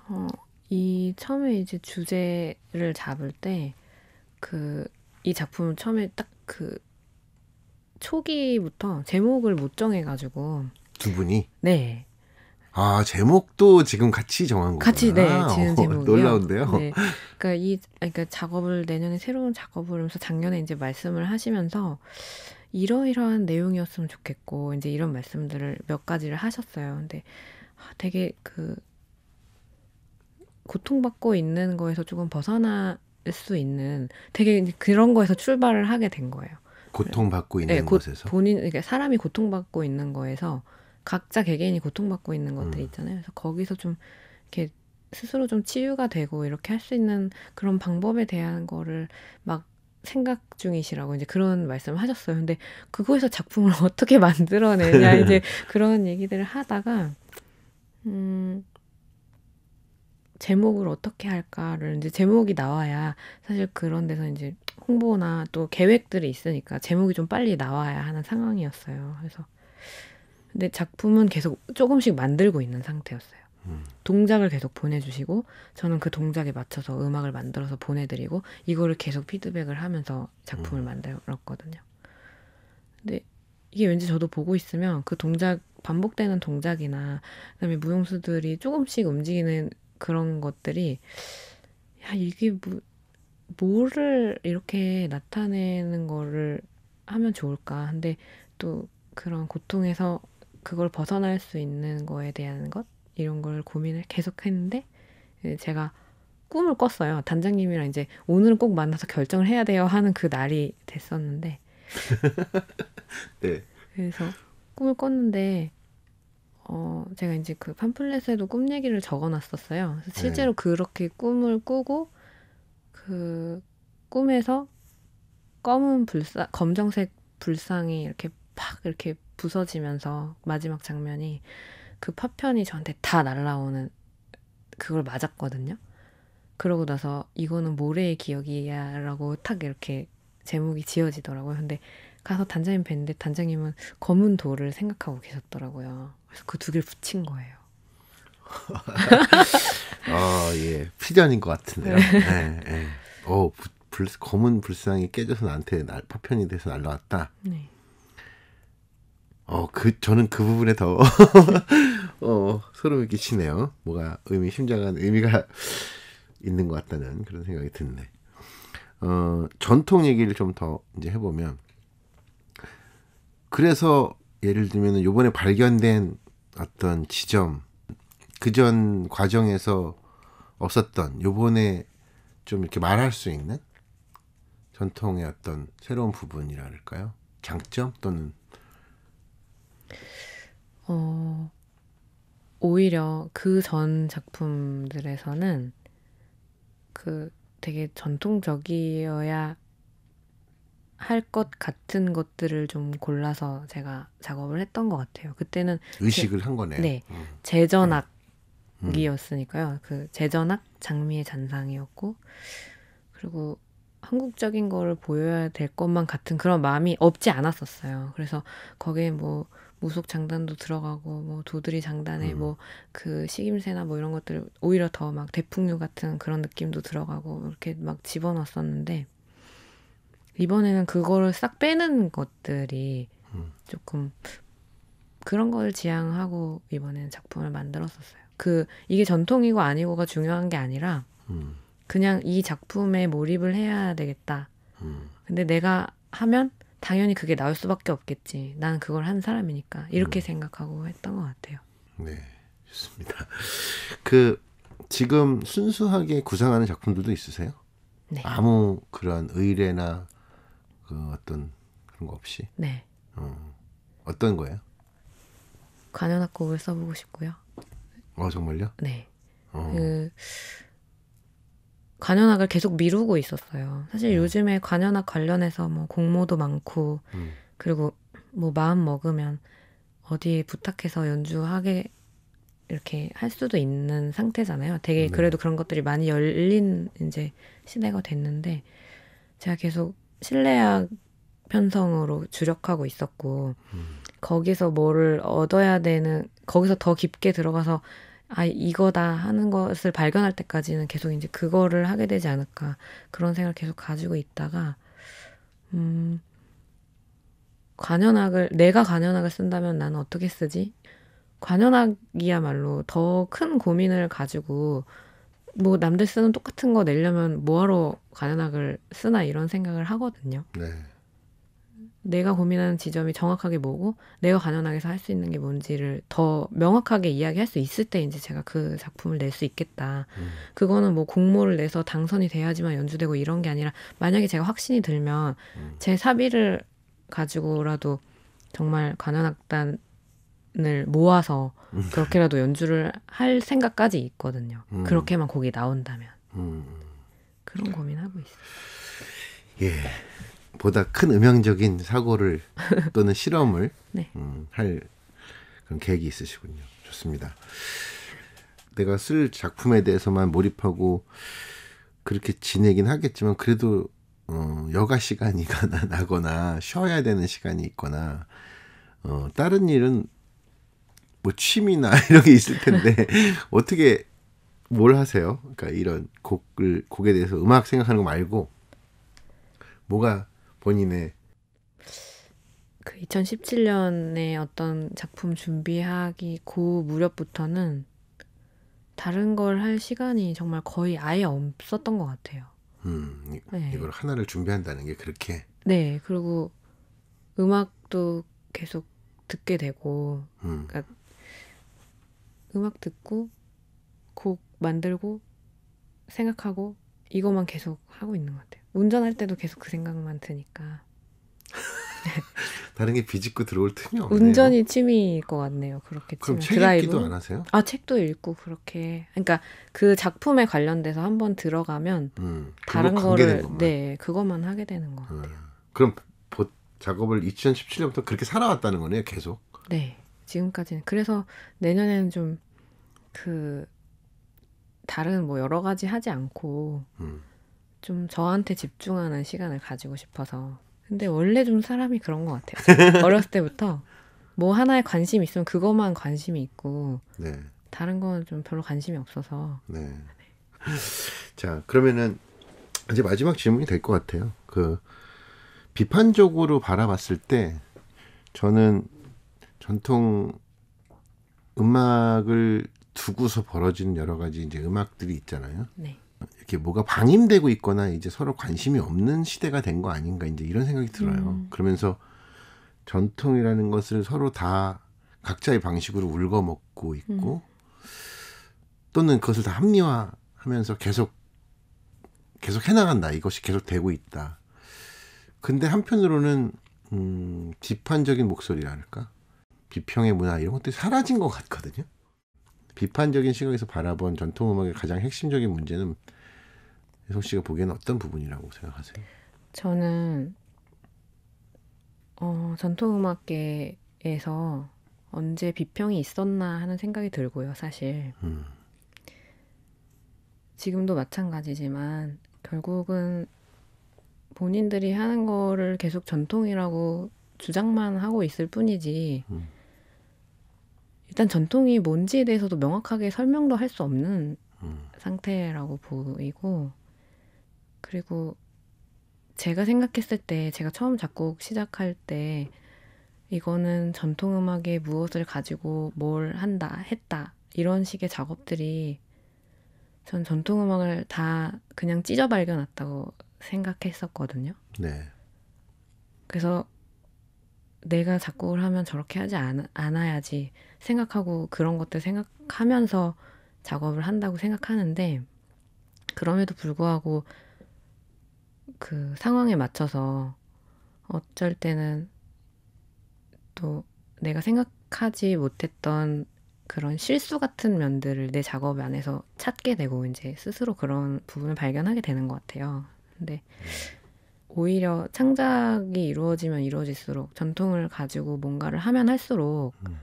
어, 이 처음에 이제 주제를 잡을 때 그 이 작품을 처음에 딱그 초기부터 제목을 못 정해가지고 두 분이 네. 아 제목도 지금 같이 정한 거예요. 같이 네 (laughs) 지은 어, 제목 놀라운데요. 네. 그러니까 이 그러니까 작업을 내년에 새로운 작업을 하면서 작년에 이제 말씀을 하시면서 이러이러한 내용이었으면 좋겠고 이제 이런 말씀들을 몇 가지를 하셨어요. 근데 아, 되게 그 고통받고 있는 거에서 조금 벗어날 수 있는 되게 그런 거에서 출발을 하게 된 거예요. 고통받고 네, 있는 네, 고, 것에서 본인 그러니까 사람이 고통받고 있는 거에서 각자 개개인이 고통받고 있는 것들 음. 있잖아요. 그래서 거기서 좀 이렇게 스스로 좀 치유가 되고 이렇게 할 수 있는 그런 방법에 대한 거를 막 생각 중이시라고 이제 그런 말씀을 하셨어요. 근데 그거에서 작품을 (laughs) 어떻게 만들어내냐 (laughs) 이제 그런 얘기들을 하다가 음 제목을 어떻게 할까를 이제 제목이 나와야 사실 그런 데서 이제 홍보나 또 계획들이 있으니까 제목이 좀 빨리 나와야 하는 상황이었어요. 그래서 근데 작품은 계속 조금씩 만들고 있는 상태였어요. 음. 동작을 계속 보내주시고 저는 그 동작에 맞춰서 음악을 만들어서 보내드리고 이거를 계속 피드백을 하면서 작품을 음. 만들었거든요. 근데 이게 왠지 저도 보고 있으면 그 동작 반복되는 동작이나 그다음에 무용수들이 조금씩 움직이는 그런 것들이 야 이게 뭐 뭐를 이렇게 나타내는 거를 하면 좋을까? 근데 또 그런 고통에서 그걸 벗어날 수 있는 거에 대한 것 이런 걸 고민을 계속 했는데 제가 꿈을 꿨어요. 단장님이랑 이제 오늘은 꼭 만나서 결정을 해야 돼요 하는 그 날이 됐었는데. (laughs) 네. 그래서 꿈을 꿨는데 어 제가 이제 그 팜플렛에도 꿈 얘기를 적어놨었어요. 실제로 네. 그렇게 꿈을 꾸고 그 꿈에서 검은 불상, 검정색 불상이 이렇게 팍 이렇게 부서지면서 마지막 장면이 그 파편이 저한테 다 날라오는 그걸 맞았거든요. 그러고 나서 이거는 모래의 기억이야라고 탁 이렇게 제목이 지어지더라고요. 근데 가서 단장님 뵀는데 단장님은 검은 돌을 생각하고 계셨더라고요. 그래서 그 두 개를 붙인 거예요. (laughs) 어, 예. 피디아닌 것 같은데요. 네. 네. 네. 어, 불, 검은 불상이 깨져서 나한테 날, 파편이 돼서 날라왔다. 네. 어, 그, 저는 그 부분에 더, (laughs) 어, 소름이 끼치네요. 뭐가 의미, 심장한 의미가 있는 것 같다는 그런 생각이 드는데. 어, 전통 얘기를 좀 더 이제 해보면. 그래서 예를 들면 요번에 발견된 어떤 지점 그전 과정에서 없었던 요번에 좀 이렇게 말할 수 있는 전통의 어떤 새로운 부분이랄까요? 장점 또는 어 오히려 그 전 작품들에서는 그 되게 전통적이어야 할 것 같은 것들을 좀 골라서 제가 작업을 했던 것 같아요. 그때는 의식을 제, 한 거네요. 네, 음. 제전악 곡이었으니까요. 그재전악 장미의 잔상이었고 그리고 한국적인 거를 보여야 될 것만 같은 그런 마음이 없지 않았었어요. 그래서 거기에 뭐 무속 장단도 들어가고 뭐 도들이 장단에 음. 뭐그 식임새나 뭐 이런 것들 오히려 더 막 대풍류 같은 그런 느낌도 들어가고 이렇게 막 집어넣었었는데 이번에는 그거를 싹 빼는 것들이 음. 조금 그런 걸 지향하고 이번에는 작품을 만들었었어요. 그 이게 전통이고 아니고가 중요한 게 아니라 음. 그냥 이 작품에 몰입을 해야 되겠다. 음. 근데 내가 하면 당연히 그게 나올 수밖에 없겠지. 난 그걸 한 사람이니까 이렇게 음. 생각하고 했던 것 같아요. 네, 좋습니다. (laughs) 그 지금 순수하게 구상하는 작품들도 있으세요? 네. 아무 그런 의뢰나 그 어떤 그런 거 없이. 네. 어, 어떤 거예요? 관현악곡을 써보고 싶고요. 아 정말요? 네. 어. 그 관현악을 계속 미루고 있었어요. 사실 음. 요즘에 관현악 관련해서 뭐 공모도 많고 음. 그리고 뭐 마음 먹으면 어디 부탁해서 연주하게 이렇게 할 수도 있는 상태잖아요. 되게 네. 그래도 그런 것들이 많이 열린 이제 시대가 됐는데 제가 계속 실내악 편성으로 주력하고 있었고 음. 거기서 뭐를 얻어야 되는 거기서 더 깊게 들어가서 아 이거다 하는 것을 발견할 때까지는 계속 이제 그거를 하게 되지 않을까 그런 생각을 계속 가지고 있다가 음 관현악을 내가 관현악을 쓴다면 나는 어떻게 쓰지? 관현악이야말로 더 큰 고민을 가지고 뭐 남들 쓰는 똑같은 거 내려면 뭐하러 관현악을 쓰나 이런 생각을 하거든요. 네. 내가 고민하는 지점이 정확하게 뭐고 내가 가난하게서 할 수 있는 게 뭔지를 더 명확하게 이야기할 수 있을 때 이제 제가 그 작품을 낼 수 있겠다. 음. 그거는 뭐 공모를 내서 당선이 돼야지만 연주되고 이런 게 아니라 만약에 제가 확신이 들면 음. 제 사비를 가지고라도 정말 가난악단을 모아서 음. 그렇게라도 연주를 할 생각까지 있거든요. 음. 그렇게만 곡이 나온다면 음. 그런 고민하고 있어요. 예. 보다 큰 음향적인 사고를 (laughs) 또는 실험을 네. 음, 할 그런 계획이 있으시군요. 좋습니다. 내가 쓸 작품에 대해서만 몰입하고 그렇게 지내긴 하겠지만 그래도 어, 여가 시간이 (laughs) 나거나 쉬어야 되는 시간이 있거나 어, 다른 일은 뭐 취미나 (laughs) 이런 게 있을 텐데 어떻게 뭘 하세요? 그러니까 이런 곡을 곡에 대해서 음악 생각하는 거 말고 뭐가 본인의 그 2017년에 어떤 작품 준비하기 고 무렵부터는 다른 걸 할 시간이 정말 거의 아예 없었던 것 같아요. 음, 이, 네. 하나를 준비한다는 게 그렇게. 네, 그리고 음악도 계속 듣게 되고, 음. 그러니까 음악 듣고 곡 만들고 생각하고 이것만 계속 하고 있는 것 같아요. 운전할 때도 계속 그 생각만 드니까. (laughs) 다른 게 비집고 들어올 틈이 없네요. 운전이 취미일 것 같네요. 그렇게 그럼 책 드라이브? 읽기도 안 하세요? 아 책도 읽고 그렇게. 그러니까 그 작품에 관련돼서 한번 들어가면 음, 다른 거를 네 그것만 하게 되는 것 음. 같아요. 음. 그럼 보, 작업을 2017년부터 그렇게 살아왔다는 거네요. 계속. 네 지금까지는 그래서 내년에는 좀 그 다른 뭐 여러 가지 하지 않고. 음. 좀 저한테 집중하는 시간을 가지고 싶어서. 근데 원래 좀 사람이 그런 것 같아요. (laughs) 어렸을 때부터 뭐 하나에 관심 있으면 그것만 관심이 있고 네. 다른 건 좀 별로 관심이 없어서. 네. 자 그러면은 이제 마지막 질문이 될 것 같아요. 그 비판적으로 바라봤을 때 저는 전통 음악을 두고서 벌어지는 여러 가지 이제 음악들이 있잖아요. 네. 이렇게 뭐가 방임되고 있거나 이제 서로 관심이 없는 시대가 된 거 아닌가 이제 이런 생각이 들어요. 음. 그러면서 전통이라는 것을 서로 다 각자의 방식으로 울거먹고 있고 음. 또는 그것을 다 합리화하면서 계속 계속 해나간다. 이것이 계속 되고 있다. 근데 한편으로는 음, 비판적인 목소리랄까 비평의 문화 이런 것들이 사라진 것 같거든요. 비판적인 시각에서 바라본 전통 음악의 가장 핵심적인 문제는 혜성 씨가 보기에는 어떤 부분이라고 생각하세요? 저는 어, 전통음악계에서 언제 비평이 있었나 하는 생각이 들고요, 사실. 음. 지금도 마찬가지지만 결국은 본인들이 하는 거를 계속 전통이라고 주장만 하고 있을 뿐이지 음. 일단 전통이 뭔지에 대해서도 명확하게 설명도 할 수 없는 음. 상태라고 보이고 그리고 제가 생각했을 때 제가 처음 작곡 시작할 때 이거는 전통 음악에 무엇을 가지고 뭘 한다 했다 이런 식의 작업들이 전 전통 음악을 다 그냥 찢어 발견했다고 생각했었거든요. 네. 그래서 내가 작곡을 하면 저렇게 하지 않, 않아야지 생각하고 그런 것들 생각하면서 작업을 한다고 생각하는데 그럼에도 불구하고 그 상황에 맞춰서 어쩔 때는 또 내가 생각하지 못했던 그런 실수 같은 면들을 내 작업 안에서 찾게 되고 이제 스스로 그런 부분을 발견하게 되는 것 같아요. 근데 오히려 창작이 이루어지면 이루어질수록 전통을 가지고 뭔가를 하면 할수록 음.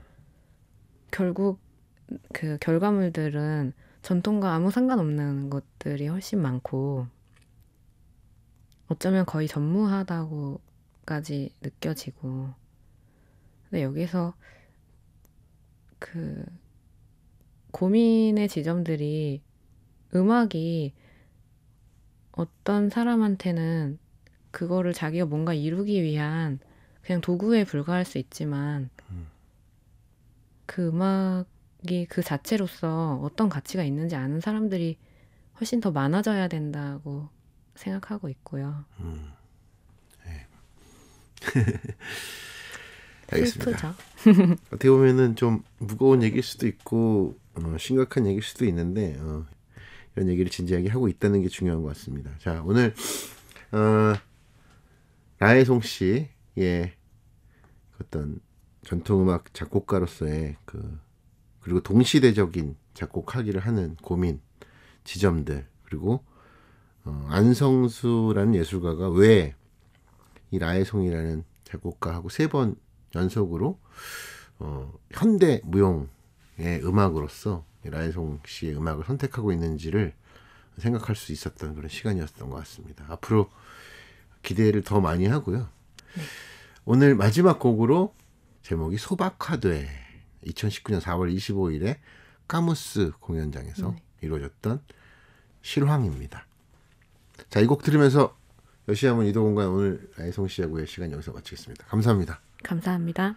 결국 그 결과물들은 전통과 아무 상관없는 것들이 훨씬 많고 어쩌면 거의 전무하다고까지 느껴지고 근데 여기서 그 고민의 지점들이 음악이 어떤 사람한테는 그거를 자기가 뭔가 이루기 위한 그냥 도구에 불과할 수 있지만 음. 그 음악이 그 자체로서 어떤 가치가 있는지 아는 사람들이 훨씬 더 많아져야 된다고 생각하고 있고요. 음. 네. (laughs) 알겠습니다. 슬프죠. (laughs) 어떻게 보면은 좀 무거운 얘기일 수도 있고 어, 심각한 얘기일 수도 있는데 어, 이런 얘기를 진지하게 하고 있다는 게 중요한 것 같습니다. 자 오늘 어, 라혜송 씨의 예, 어떤 전통음악 작곡가로서의 그 그리고 동시대적인 작곡하기를 하는 고민 지점들 그리고 어, 안성수라는 예술가가 왜 이라혜송이라는 작곡가하고 세 번 연속으로 어, 현대 무용의 음악으로서 라혜송 씨의 음악을 선택하고 있는지를 생각할 수 있었던 그런 시간이었던 것 같습니다. 앞으로 기대를 더 많이 하고요. 네. 오늘 마지막 곡으로 제목이 소박화돼 2019년 4월 25일에 까무스 공연장에서 네. 이루어졌던 실황입니다. 자, 이 곡 들으면서 여시 한번 이도공간 오늘 애송 씨하고의 시간 여기서 마치겠습니다. 감사합니다. 감사합니다.